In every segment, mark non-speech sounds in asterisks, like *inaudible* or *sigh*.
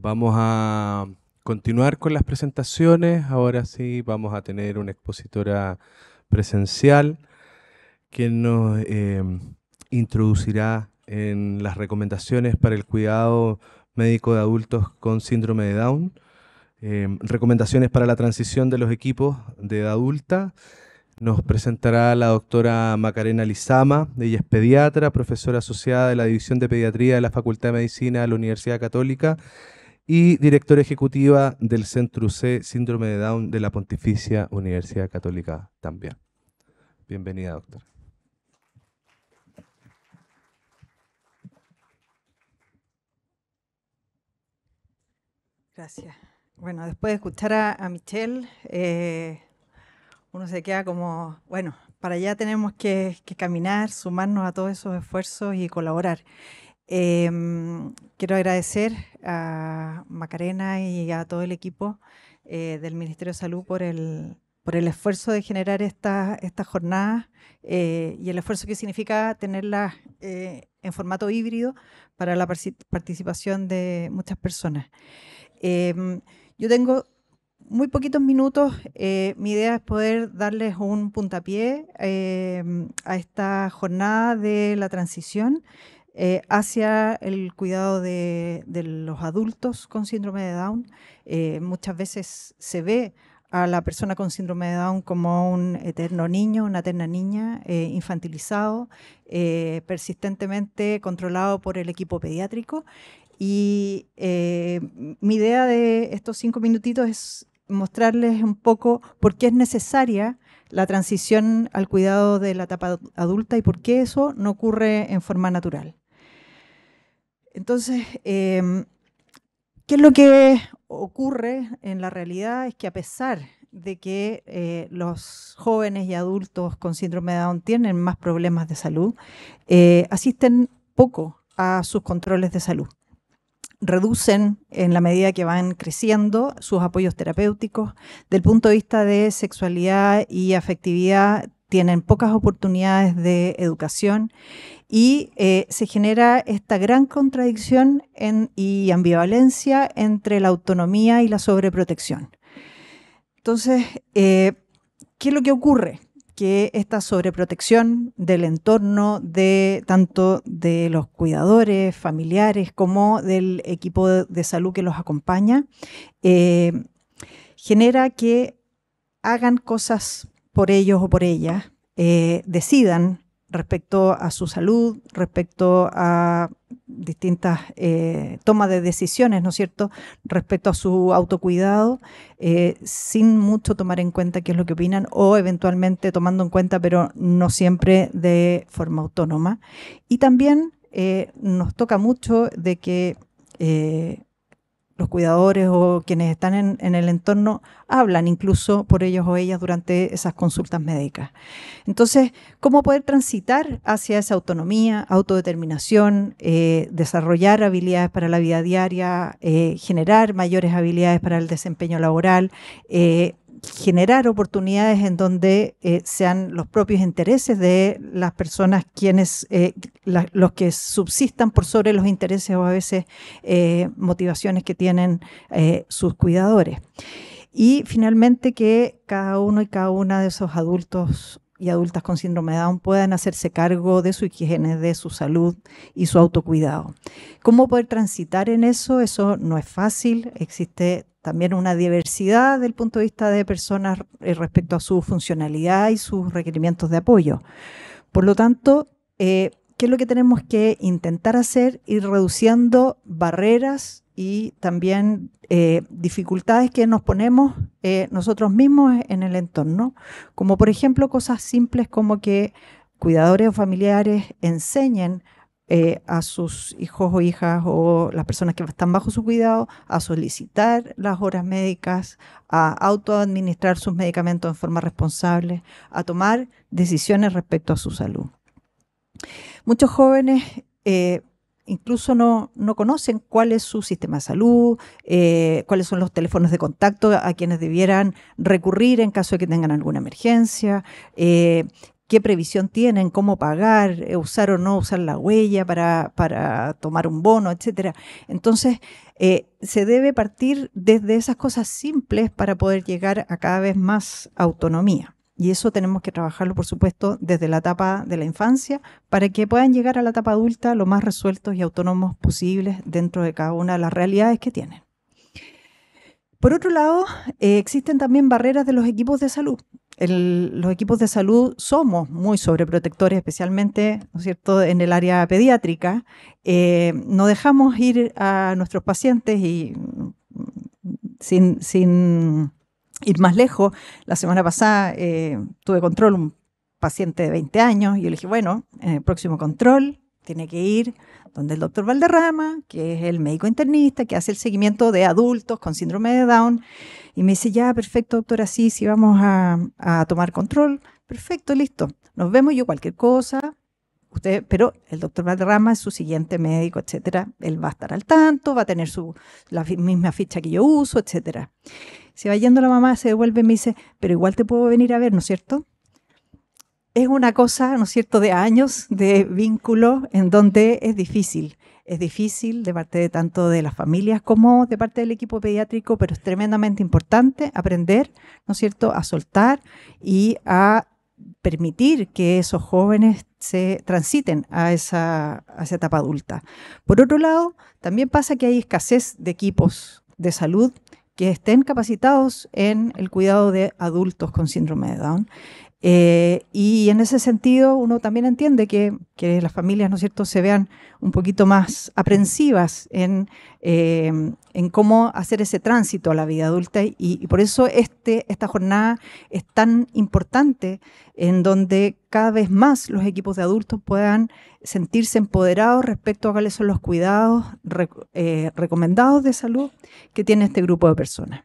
Vamos a continuar con las presentaciones. Ahora sí vamos a tener una expositora presencial que nos eh, introducirá en las recomendaciones para el cuidado médico de adultos con síndrome de Down, eh, recomendaciones para la transición de los equipos de edad adulta. Nos presentará la doctora Macarena Lizama, ella es pediatra, profesora asociada de la División de Pediatría de la Facultad de Medicina de la Universidad Católica y directora ejecutiva del Centro C Síndrome de Down de la Pontificia Universidad Católica también. Bienvenida, doctor. Gracias. Bueno, después de escuchar a, Michelle, eh, uno se queda como, bueno, para allá tenemos que, caminar, sumarnos a todos esos esfuerzos y colaborar. Em, quiero agradecer a Macarena y a todo el equipo eh, del Ministerio de Salud por el, por el esfuerzo de generar estas esta jornadas eh, y el esfuerzo que significa tenerlas eh, en formato híbrido para la participación de muchas personas. Em, yo tengo muy poquitos minutos. mi idea es poder darles un puntapié em, a esta jornada de la transición eh, hacia el cuidado de, los adultos con síndrome de Down. Eh, muchas veces se ve a la persona con síndrome de Down como un eterno niño, una eterna niña, eh, infantilizado, persistentemente controlado por el equipo pediátrico. Y mi idea de estos cinco minutitos es mostrarles un poco por qué es necesaria la transición al cuidado de la etapa adulta y por qué eso no ocurre en forma natural. Entonces, em, ¿qué es lo que ocurre en la realidad? Es que a pesar de que eh, los jóvenes y adultos con síndrome de Down tienen más problemas de salud, eh, asisten poco a sus controles de salud reducen en la medida que van creciendo sus apoyos terapéuticos. Del punto de vista de sexualidad y afectividad, tienen pocas oportunidades de educación y eh, se genera esta gran contradicción y ambivalencia entre la autonomía y la sobreprotección. Entonces, eh, ¿qué es lo que ocurre? que esta sobreprotección del entorno de tanto de los cuidadores, familiares, como del equipo de salud que los acompaña, eh, genera que hagan cosas por ellos o por ellas, eh, decidan respecto a su salud, respecto a distintas eh, tomas de decisiones, ¿no es cierto?, respecto a su autocuidado, eh, sin mucho tomar en cuenta qué es lo que opinan o eventualmente tomando en cuenta, pero no siempre de forma autónoma. Y también eh, nos toca mucho de que los cuidadores o quienes están en, el entorno hablan incluso por ellos o ellas durante esas consultas médicas. Entonces, ¿cómo poder transitar hacia esa autonomía, autodeterminación, eh, desarrollar habilidades para la vida diaria, eh, generar mayores habilidades para el desempeño laboral? Eh, generar oportunidades en donde eh, sean los propios intereses de las personas quienes eh, los que subsistan por sobre los intereses o a veces eh, motivaciones que tienen sus cuidadores. Y finalmente que cada uno y cada una de esos adultos y adultas con síndrome de Down puedan hacerse cargo de su higiene, de su salud y su autocuidado. ¿Cómo poder transitar en eso? Eso no es fácil, existe también una diversidad del punto de vista de personas eh, respecto a su funcionalidad y sus requerimientos de apoyo. Por lo tanto, eh, ¿qué es lo que tenemos que intentar hacer? Ir reduciendo barreras y también eh, dificultades que nos ponemos nosotros mismos en el entorno, como por ejemplo cosas simples como que cuidadores o familiares enseñen eh, a sus hijos o hijas o las personas que están bajo su cuidado a solicitar las horas médicas, a autoadministrar sus medicamentos en forma responsable, a tomar decisiones respecto a su salud. Muchos jóvenes eh, incluso no, conocen cuál es su sistema de salud, eh, cuáles son los teléfonos de contacto a quienes debieran recurrir en caso de que tengan alguna emergencia, qué previsión tienen, cómo pagar, eh, usar o no usar la huella para, tomar un bono, etc. Entonces, eh, se debe partir desde esas cosas simples para poder llegar a cada vez más autonomía. Y eso tenemos que trabajarlo, por supuesto, desde la etapa de la infancia, para que puedan llegar a la etapa adulta lo más resueltos y autónomos posibles dentro de cada una de las realidades que tienen. Por otro lado, eh, existen también barreras de los equipos de salud los equipos de salud somos muy sobreprotectores, especialmente ¿no cierto? en el área pediátrica. Eh, no dejamos ir a nuestros pacientes y mm, sin, ir más lejos, la semana pasada eh, tuve control un paciente de 20 años y yo le dije, bueno, el próximo control tiene que ir donde el doctor Valderrama, que es el médico internista que hace el seguimiento de adultos con síndrome de Down, y me dice, ya, perfecto, doctor, sí, sí vamos a, tomar control, perfecto, listo, nos vemos yo cualquier cosa, Usted, pero el doctor Valderrama es su siguiente médico, etcétera. Él va a estar al tanto, va a tener su, la misma ficha que yo uso, etcétera. Se va yendo la mamá, se devuelve y me dice, pero igual te puedo venir a ver, ¿no es cierto? es una cosa, ¿no es cierto?, de años de vínculo en donde es difícil. Es difícil de parte de tanto de las familias como de parte del equipo pediátrico, pero es tremendamente importante aprender, ¿no es cierto?, a soltar y a permitir que esos jóvenes se transiten a esa, a esa etapa adulta. Por otro lado, también pasa que hay escasez de equipos de salud que estén capacitados en el cuidado de adultos con síndrome de Down. Eh, y en ese sentido, uno también entiende que, las familias, ¿no es cierto?, se vean un poquito más aprensivas en, eh, cómo hacer ese tránsito a la vida adulta. Y, por eso este, esta jornada es tan importante, en donde cada vez más los equipos de adultos puedan sentirse empoderados respecto a cuáles son los cuidados eh, recomendados de salud que tiene este grupo de personas.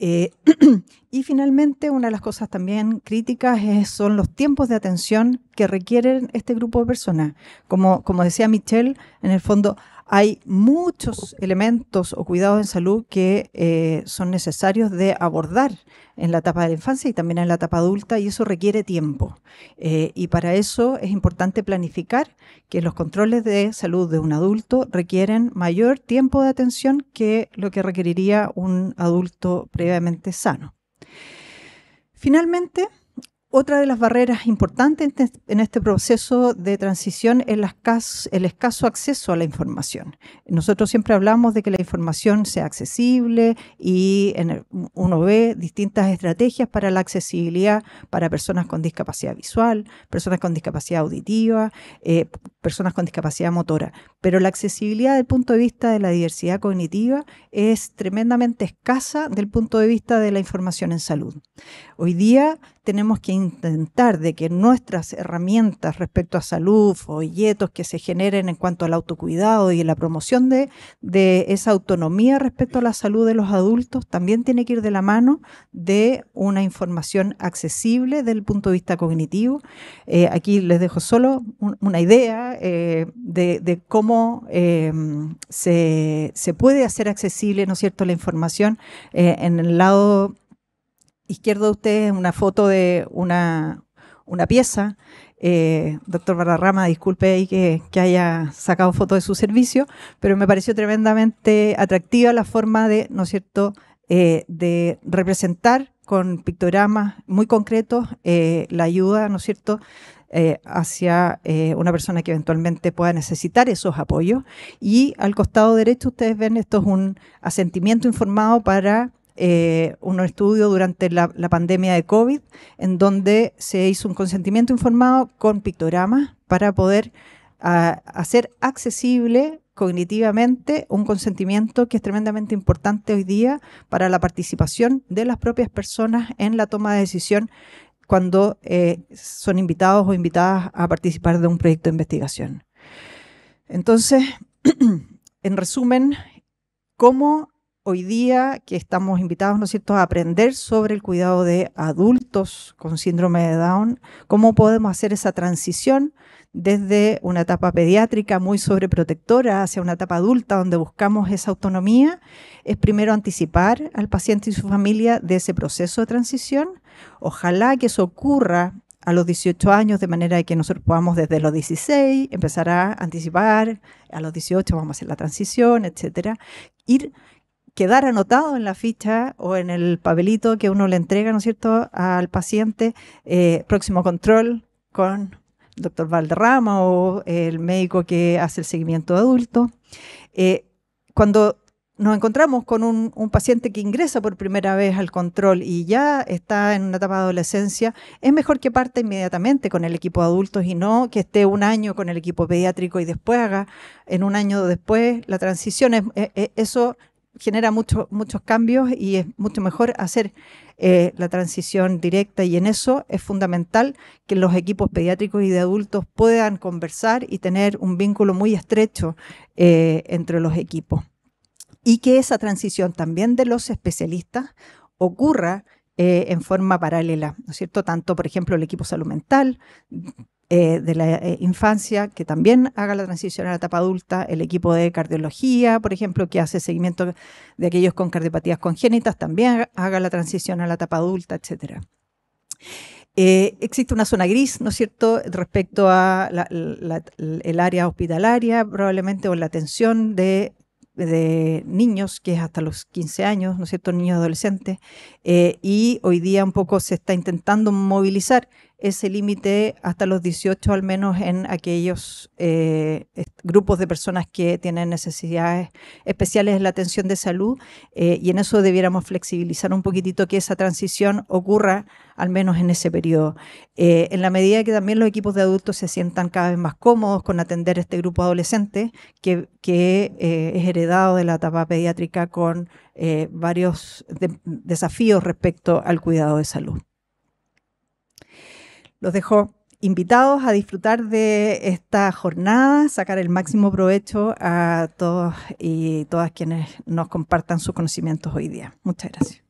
Eh, *clears throat* y finalmente, una de las cosas también críticas son los tiempos de atención que requieren este grupo de personas. Como, como decía Michelle, en el fondo hay muchos elementos o cuidados en salud que eh, son necesarios de abordar en la etapa de la infancia y también en la etapa adulta y eso requiere tiempo. Eh, y para eso es importante planificar que los controles de salud de un adulto requieren mayor tiempo de atención que lo que requeriría un adulto pre relativamente sano. Finalmente, otra de las barreras importantes en este, este proceso de transición es el escaso acceso a la información. Nosotros siempre hablamos de que la información sea accesible y uno ve distintas estrategias para la accesibilidad para personas con discapacidad visual, personas con discapacidad auditiva, eh, personas con discapacidad motora. Pero la accesibilidad desde el punto de vista de la diversidad cognitiva es tremendamente escasa desde el punto de vista de la información en salud. Hoy día tenemos que intentar de que nuestras herramientas respecto a salud, folletos que se generen en cuanto al autocuidado y la promoción de, de esa autonomía respecto a la salud de los adultos, también tiene que ir de la mano de una información accesible desde el punto de vista cognitivo. Eh, aquí les dejo solo una idea eh, de, cómo eh, se, se, puede hacer accesible, ¿no es cierto?, la información en el lado Izquierda de ustedes una foto de una, una pieza. Eh, doctor Barrarrama, disculpe ahí que, que, haya sacado foto de su servicio, pero me pareció tremendamente atractiva la forma de, ¿no es cierto?, eh, de representar con pictogramas muy concretos eh, la ayuda, ¿no es cierto?, hacia una persona que eventualmente pueda necesitar esos apoyos. Y al costado derecho ustedes ven, esto es un asentimiento informado para eh, un estudio durante la, pandemia de COVID, en donde se hizo un consentimiento informado con pictogramas para poder hacer accesible cognitivamente un consentimiento que es tremendamente importante hoy día para la participación de las propias personas en la toma de decisión cuando eh, son invitados o invitadas a participar de un proyecto de investigación. Entonces, *clears throat* en resumen, ¿cómo hoy día que estamos invitados, ¿no es cierto?, a aprender sobre el cuidado de adultos con síndrome de Down, cómo podemos hacer esa transición desde una etapa pediátrica muy sobreprotectora hacia una etapa adulta donde buscamos esa autonomía, es primero anticipar al paciente y su familia de ese proceso de transición. Ojalá que eso ocurra a los 18 años, de manera que nosotros podamos desde los 16 empezar a anticipar, a los 18 vamos a hacer la transición, etcétera, ir quedar anotado en la ficha o en el papelito que uno le entrega, ¿no es cierto?, al paciente, eh, próximo control con el doctor Valderrama o el médico que hace el seguimiento de adultos. Eh, cuando nos encontramos con un, paciente que ingresa por primera vez al control y ya está en una etapa de adolescencia, es mejor que parte inmediatamente con el equipo de adultos y no que esté un año con el equipo pediátrico y después haga en un año después la transición. eso genera muchos cambios y es mucho mejor hacer eh, la transición directa y en eso es fundamental que los equipos pediátricos y de adultos puedan conversar y tener un vínculo muy estrecho eh, entre los equipos. Y que esa transición también de los especialistas ocurra eh, en forma paralela, ¿no es cierto? Tanto, por ejemplo, el equipo salud mental eh, de la eh, infancia, que también haga la transición a la etapa adulta, el equipo de cardiología, por ejemplo, que hace seguimiento de aquellos con cardiopatías congénitas, también haga la transición a la etapa adulta, etc. existe una zona gris, ¿no es cierto?, respecto a el área hospitalaria, probablemente, o la atención de de niños, que es hasta los 15 años, ¿no es cierto?, niños adolescentes, eh, y hoy día un poco se está intentando movilizar ese límite hasta los 18, al menos en aquellos eh, grupos de personas que tienen necesidades especiales en la atención de salud, eh, y en eso debiéramos flexibilizar un poquitito que esa transición ocurra al menos en ese periodo. Eh, en la medida que también los equipos de adultos se sientan cada vez más cómodos con atender este grupo adolescente, que, es heredado de la etapa pediátrica con varios desafíos respecto al cuidado de salud. Los dejo invitados a disfrutar de esta jornada, sacar el máximo provecho a todos y todas quienes nos compartan sus conocimientos hoy día. Muchas gracias.